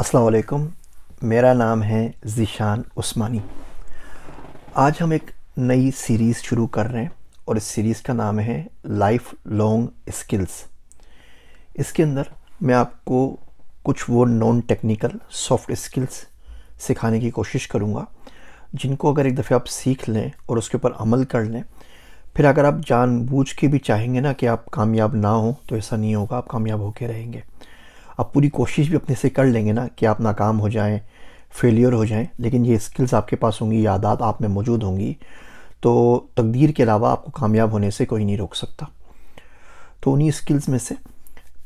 अस्सलाम मेरा नाम है ज़ीशान उस्मानी आज हम एक नई सीरीज़ शुरू कर रहे हैं और इस सीरीज़ का नाम है लाइफ लॉन्ग स्किल्स इसके अंदर मैं आपको कुछ वो नॉन टेक्निकल सॉफ्ट स्किल्स सिखाने की कोशिश करूँगा जिनको अगर एक दफ़े आप सीख लें और उसके ऊपर अमल कर लें फिर अगर आप जानबूझ के भी चाहेंगे ना कि आप कामयाब ना हो तो ऐसा नहीं होगा आप कामयाब होकर रहेंगे आप पूरी कोशिश भी अपने से कर लेंगे ना कि आप नाकाम हो जाएं फेलियर हो जाएं लेकिन ये स्किल्स आपके पास होंगी यादात आप में मौजूद होंगी तो तकदीर के अलावा आपको कामयाब होने से कोई नहीं रोक सकता तो उन्हीं स्किल्स में से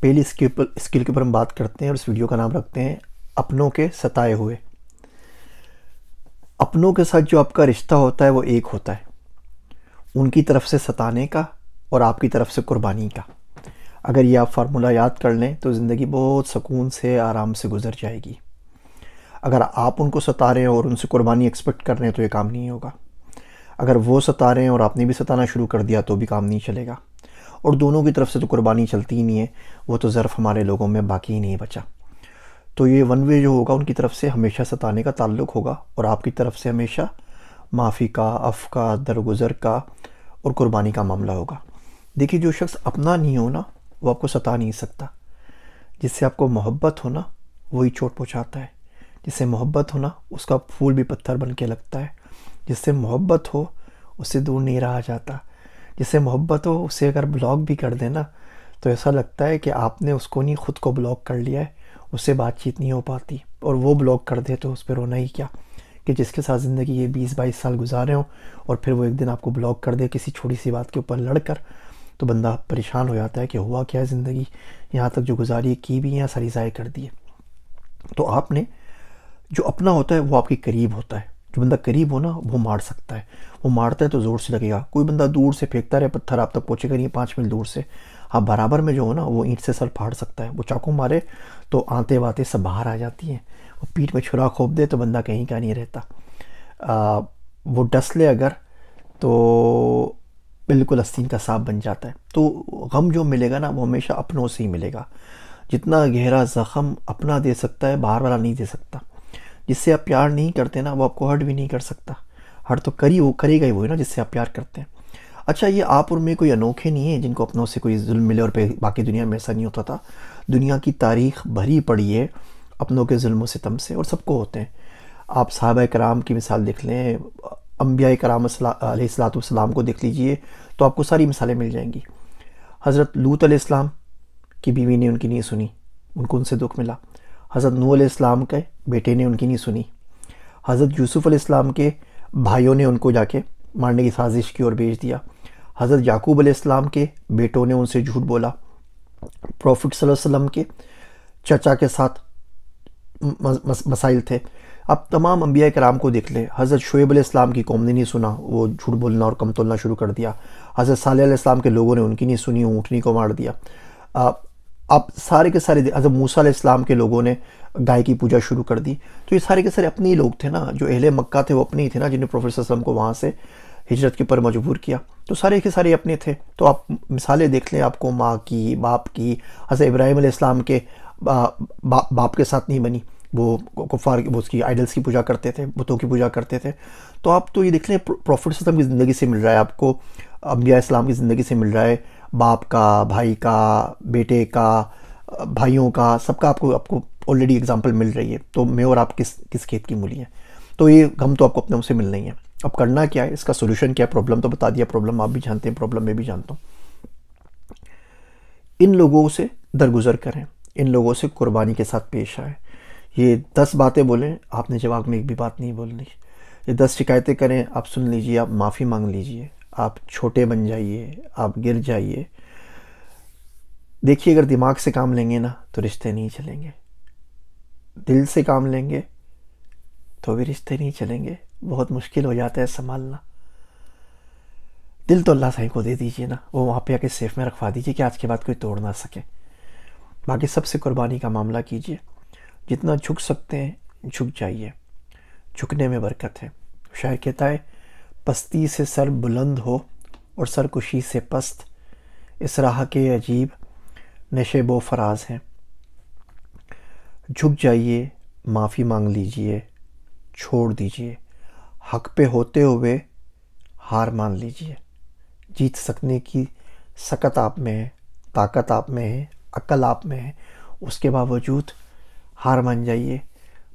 पहली स्किल पर स्किल के ऊपर हम बात करते हैं और इस वीडियो का नाम रखते हैं अपनों के सताए हुए अपनों के साथ जो आपका रिश्ता होता है वो एक होता है उनकी तरफ से सताने का और आपकी तरफ से कुर्बानी का अगर ये आप फार्मूला याद कर लें तो ज़िंदगी बहुत सुकून से आराम से गुजर जाएगी अगर आप उनको सता रहे हैं और उनसे कुर्बानी एक्सपेक्ट कर रहे हैं तो ये काम नहीं होगा अगर वो सता रहे हैं और आपने भी सताना शुरू कर दिया तो भी काम नहीं चलेगा और दोनों की तरफ से तो कुर्बानी चलती ही नहीं है वो तो ज़र्फ़ हमारे लोगों में बाकी ही नहीं बचा तो ये वन वे जो होगा उनकी तरफ से हमेशा सताने का ताल्लुक होगा और आपकी तरफ से हमेशा माफ़ी का अफ़ का दरगुजर का और कुर्बानी का मामला होगा देखिए जो शख्स अपना नहीं होना वो आपको सता नहीं सकता जिससे आपको मोहब्बत होना वही चोट पहुँचाता है जिससे मोहब्बत होना उसका फूल भी पत्थर बन के लगता है जिससे मोहब्बत हो उससे दूर नहीं रहा जाता जिससे मोहब्बत हो उसे अगर ब्लॉक भी कर देना तो ऐसा लगता है कि आपने उसको नहीं ख़ुद को ब्लॉक कर लिया है उससे बातचीत नहीं हो पाती और वो ब्लॉक कर दे तो उस पर रोना ही क्या कि जिसके साथ ज़िंदगी ये बीस बाईस साल गुजारे हों और फिर वो एक दिन आपको ब्लॉक कर दे किसी छोटी सी बात के ऊपर लड़ कर तो बंदा परेशान हो जाता है कि हुआ क्या है ज़िंदगी यहाँ तक जो गुजारी की भी यहाँ सारी ज़ाय कर दिए तो आपने जो अपना होता है वो आपके करीब होता है जो बंदा करीब हो ना वो मार सकता है वो मारता है तो ज़ोर से लगेगा कोई बंदा दूर से फेंकता रहे पत्थर आप तक पहुँचेगा नहीं पाँच मील दूर से आप बराबर में जो हो ना वो ईंट से सर फाड़ सकता है वो चाकू मारे तो आते वाते सब बाहर आ जाती हैं वो पीठ में छुरा खोप दे तो बंदा कहीं का नहीं रहता आ, वो डस ले अगर तो बिल्कुल हस्तीन का साफ बन जाता है तो गम जो मिलेगा ना वो हमेशा अपनों से ही मिलेगा जितना गहरा ज़ख़म अपना दे सकता है बाहर वाला नहीं दे सकता जिससे आप प्यार नहीं करते ना वो आपको हर्ट भी नहीं कर सकता हर्ट तो करी वो करेगा ही वो ना जिससे आप प्यार करते हैं अच्छा ये आप और मैं कोई अनोखे नहीं हैं जिनको अपनों से कोई जुल्म मिले और बाकी दुनिया में ऐसा नहीं होता था दुनिया की तारीख भरी पड़ी है अपनों के जुल्म सितम से और सबको होते हैं आप साहब कराम की मिसाल देख लें अम्बिया कराम सलाम को देख लीजिए तो आपको सारी मिसालें मिल जाएंगी हज़रत लूत अलैहिस्सलाम की बीवी ने उनकी नहीं सुनी उनको उनसे दुख मिला हज़रत नू अलैहिस्सलाम के बेटे ने उनकी नहीं सुनी हज़रत यूसुफ़ अलैहिस्सलाम के भाइयों ने उनको जाके मारने की साजिश की और भेज दिया हज़रत याकूब अलैहिस्सलाम के बेटों ने उनसे झूठ बोला प्रॉफिट सल्लम के चचा के साथ मसाइल थे आप तमाम अम्बिया कराम को देख लें हज़रत शुएब इस्लाम की कौम ने नहीं सुना वो झूठ बोलना और कम तोलना शुरू कर दिया हज़रत इस्लाम के लोगों ने उनकी नहीं सुनी ऊँटनी को मार दिया आप, सारे के सारे हज़रत मूसा इस्लाम के लोगों ने गाय की पूजा शुरू कर दी तो ये सारे के सारे अपने ही लोग थे ना जो अहले मक्का थे वो अपने ही थे ना जिन्हें प्रोफेसर असलम को वहाँ से हिजरत के ऊपर मजबूर किया तो सारे के सारे अपने थे तो आप मिसालें देख लें आपको माँ की बाप की हज़रत इब्राहिम इस्लाम के बा, बाप के साथ नहीं बनी वो कुफार वो उसकी आइडल्स की पूजा करते थे बुतों की पूजा करते थे तो आप तो ये देख लें प्रॉफिट सिस्टम की ज़िंदगी से मिल रहा है आपको अम्बिया इस्लाम की ज़िंदगी से मिल रहा है बाप का भाई का बेटे का भाइयों का सबका आपको आपको ऑलरेडी एग्जाम्पल मिल रही है तो मैं और आप किस किस खेत की मूली हैं तो ये गम तो आपको अपने मुझसे मिल नहीं है अब करना क्या है इसका सोल्यूशन क्या है प्रॉब्लम तो बता दिया प्रॉब्लम आप भी जानते हैं प्रॉब्लम मैं भी जानता हूँ इन लोगों से दरगुजर करें इन लोगों से कुर्बानी के साथ पेश आए ये दस बातें बोलें आपने जवाब में एक भी बात नहीं बोलनी ये दस शिकायतें करें आप सुन लीजिए आप माफ़ी मांग लीजिए आप छोटे बन जाइए आप गिर जाइए देखिए अगर दिमाग से काम लेंगे ना तो रिश्ते नहीं चलेंगे दिल से काम लेंगे तो भी रिश्ते नहीं चलेंगे बहुत मुश्किल हो जाता है संभालना दिल तो अल्लाह साहब को दे दीजिए ना वो वहाँ पे आके सेफ में रखवा दीजिए कि आज के बाद कोई तोड़ ना सके बाकी सबसे कुर्बानी का मामला कीजिए जितना झुक सकते हैं झुक जाइए झुकने में बरकत है शायर कहता है पस्ती से सर बुलंद हो और सरकुशी से पस्त इस राह के अजीब नशे बो फराज हैं झुक जाइए माफ़ी मांग लीजिए छोड़ दीजिए हक पे होते हुए हार मान लीजिए जीत सकने की सकत आप में है ताकत आप में है अक्ल आप में है उसके बावजूद हार मान जाइए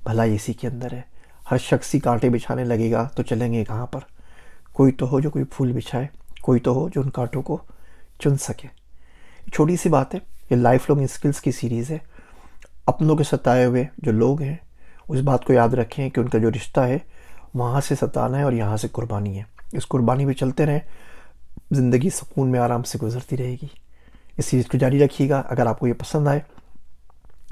भला इसी के अंदर है हर शख्स ही कांटे बिछाने लगेगा तो चलेंगे कहाँ पर कोई तो हो जो कोई फूल बिछाए कोई तो हो जो उन कांटों को चुन सके छोटी सी बात है ये लाइफ लॉन्ग स्किल्स की सीरीज़ है अपनों के सताए हुए जो लोग हैं उस बात को याद रखें कि उनका जो रिश्ता है वहाँ से सताना है और यहाँ से कुर्बानी है इस कुर्बानी पर चलते रहें ज़िंदगी सुकून में आराम से गुजरती रहेगी इस सीरीज़ को जारी रखिएगा अगर आपको ये पसंद आए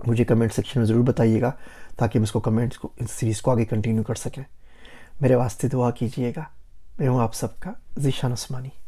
मुझे कमेंट सेक्शन में ज़रूर बताइएगा ताकि हम इसको कमेंट्स को इस सीरीज़ को आगे कंटिन्यू कर सकें मेरे वास्ते दुआ कीजिएगा मैं हूँ आप सबका जीशान उस्मानी